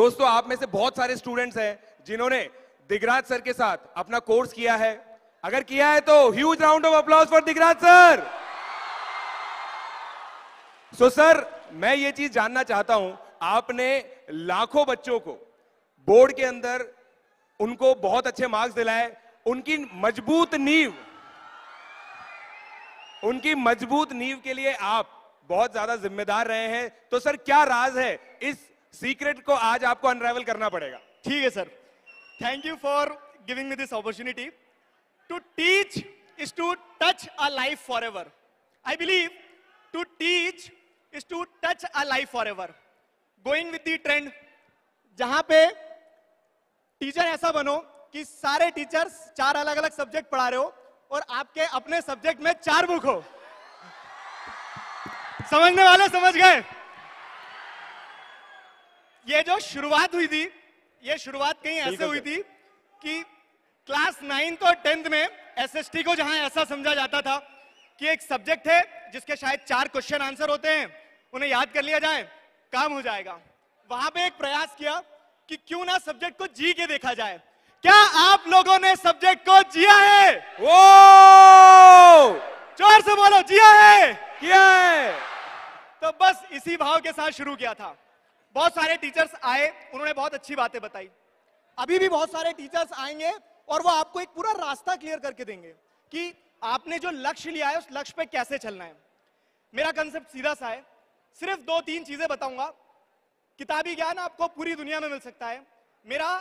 दोस्तों आप में से बहुत सारे स्टूडेंट्स हैं जिन्होंने दिगराज सर के साथ अपना कोर्स किया है अगर किया है तो huge round of applause for Digraj sir so so, sir मैं ये चीज जानना चाहता हूं आपने लाखों बच्चों को बोर्ड के अंदर उनको बहुत अच्छे मार्क्स दिलाए उनकी मजबूत नींव उनकी मजबूत नींव के लिए आप बहुत ज्यादा जिम्मेदार रहे हैं तो सर क्या राज है इस सीक्रेट को आज आपको अनरावल करना पड़ेगा ठीक है sir thank you for giving me this opportunity to teach is to touch a life forever I believe to teach is to touch a life forever going with the trend जहां पे teacher ऐसा बनो कि सारे teachers चार अलग अलग subject पढ़ा रहे हो और आपके अपने सब्जेक्ट में चार बुक हो समझने वाले समझ गए ये जो शुरुआत हुई थी ये शुरुआत कहीं ऐसे हुई थी कि क्लास नाइन्थ और टेंथ में एसएसटी को जहां ऐसा समझा जाता था कि एक सब्जेक्ट है जिसके शायद चार क्वेश्चन आंसर होते हैं उन्हें याद कर लिया जाए काम हो जाएगा वहां पे एक प्रयास किया कि क्यों ना सब्जेक्ट को जी के देखा जाए क्या आप लोगों ने सब्जेक्ट को जिया है वो जोर से बोलो जिया है किया है तो बस इसी भाव के साथ शुरू किया था बहुत सारे टीचर्स आए उन्होंने बहुत अच्छी बातें बताई अभी भी बहुत सारे टीचर्स आएंगे और वो आपको एक पूरा रास्ता क्लियर करके देंगे कि आपने जो लक्ष्य लिया है उस लक्ष्य पे कैसे चलना है मेरा कंसेप्ट सीधा सा है सिर्फ दो तीन चीजें बताऊंगा किताबी ज्ञान आपको पूरी दुनिया में मिल सकता है मेरा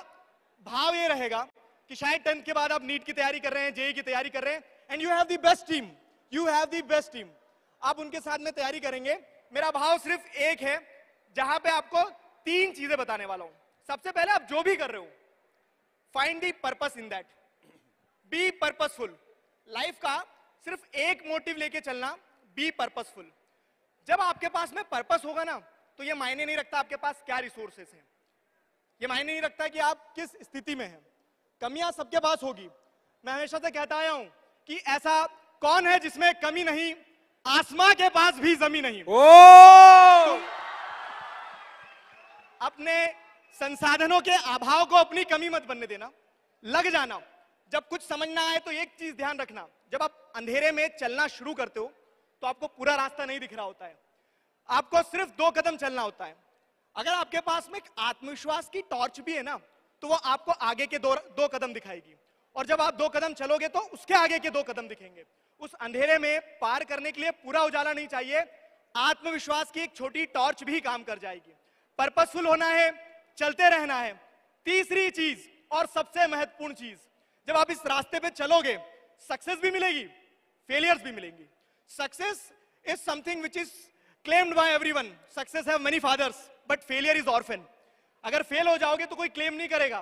भाव ये रहेगा कि शायद टेंथ के बाद आप नीट की तैयारी कर रहे हैं जेई की तैयारी कर रहे हैं and you have the best team you have the best team आप उनके साथ में तैयारी करेंगे मेरा भाव सिर्फ एक है जहां पे आपको तीन चीजें बताने वाला हूं सबसे पहले आप जो भी कर रहे हो find the purpose in that be purposeful life का सिर्फ एक मोटिव लेके चलना बी पर्पसफुल जब आपके पास में पर्पस होगा ना तो ये मायने नहीं रखता आपके पास क्या रिसोर्सेस हैं ये मायने नहीं रखता कि आप किस स्थिति में हैं कमियां सबके पास होगी मैं हमेशा से कहता आया हूं कि ऐसा कौन है जिसमें कमी नहीं आसमा के पास भी जमी नहीं ओ! तो अपने संसाधनों के अभाव को अपनी कमी मत बनने देना लग जाना जब कुछ समझना आए तो एक चीज ध्यान रखना जब आप अंधेरे में चलना शुरू करते हो तो आपको पूरा रास्ता नहीं दिख रहा होता है आपको सिर्फ दो कदम चलना होता है अगर आपके पास में एक आत्मविश्वास की टॉर्च भी है ना तो वो आपको आगे के दो दो कदम दिखाएगी और जब आप दो कदम चलोगे तो उसके आगे के दो कदम दिखेंगे उस अंधेरे में पार करने के लिए पूरा उजाला नहीं चाहिए आत्मविश्वास की एक छोटी टॉर्च भी काम कर जाएगी पर्पसफुल होना है चलते रहना है तीसरी चीज और सबसे महत्वपूर्ण चीज जब आप इस रास्ते पे चलोगे सक्सेस भी मिलेगी फेलियर्स भी मिलेंगे success is something which is claimed by everyone success have many fathers but failure is orphan अगर फेल हो जाओगे तो कोई क्लेम नहीं करेगा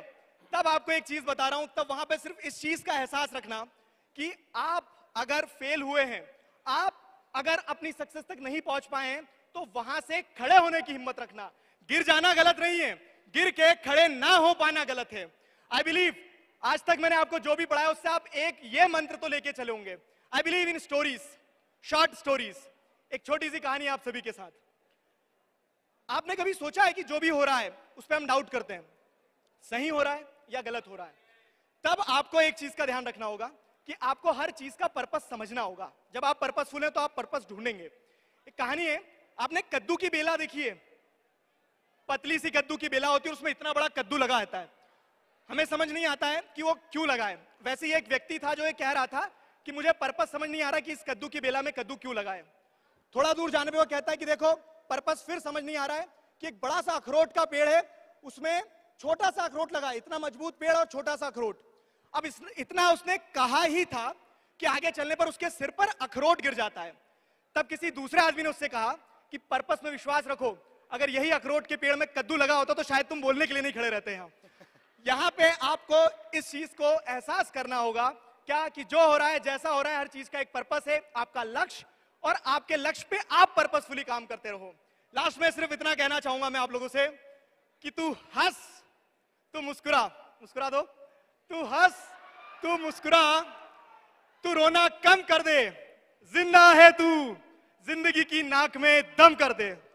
तब आपको एक चीज बता रहा हूं तब वहां पे सिर्फ इस चीज का एहसास रखना कि आप अगर फेल हुए हैं आप अगर अपनी सक्सेस तक नहीं पहुंच पाए हैं तो वहां से खड़े होने की हिम्मत रखना गिर जाना गलत नहीं है गिर के खड़े ना हो पाना गलत है आई बिलीव आज तक मैंने आपको जो भी पढ़ाया उससे आप एक ये मंत्र तो लेके चले होंगे I believe in stories short stories एक छोटी सी कहानी आप सभी के साथ आपने कभी सोचा है कि जो भी हो रहा है उस पर हम डाउट करते हैं सही हो रहा है या गलत हो रहा है तब आपको एक चीज का ध्यान रखना होगा कि आपको हर चीज का पर्पस समझना होगा जब आप पर्पस हैं तो आप पर्पस ढूंढेंगे एक कहानी है आपने कद्दू की बेला देखी है पतली सी कद्दू की बेला होती है उसमें इतना बड़ा कद्दू लगा रहता है हमें समझ नहीं आता है कि वो क्यों लगाए वैसे ही एक व्यक्ति था जो ये कह रहा था कि मुझे पर्पज समझ नहीं आ रहा कि इस कद्दू की बेला में कद्दू क्यों लगाए थोड़ा दूर जाने में वो कहता है कि देखो पर्पज फिर समझ नहीं आ रहा है कि एक बड़ा सा अखरोट का पेड़ है उसमें छोटा सा अखरोट लगा इतना मजबूत पेड़ और छोटा सा अखरोट अब इतना उसने कहा ही था कि आगे चलने पर उसके सिर पर अखरोट गिर जाता है तब किसी दूसरे आदमी ने उससे कहा कि पर्पस में विश्वास रखो अगर यही अखरोट के पेड़ में कद्दू लगा होता तो शायद तुम बोलने के लिए नहीं खड़े रहते हैं यहाँ पे आपको इस चीज को एहसास करना होगा क्या कि जो हो रहा है जैसा हो रहा है हर चीज का एक पर्पस है आपका लक्ष्य और आपके लक्ष्य पे आप पर्पसफुली काम करते रहो लास्ट में सिर्फ इतना कहना चाहूंगा मैं आप लोगों से कि तू हंस तू मुस्कुरा मुस्कुरा दो तू हंस तू मुस्कुरा तू रोना कम कर दे जिंदा है तू जिंदगी की नाक में दम कर दे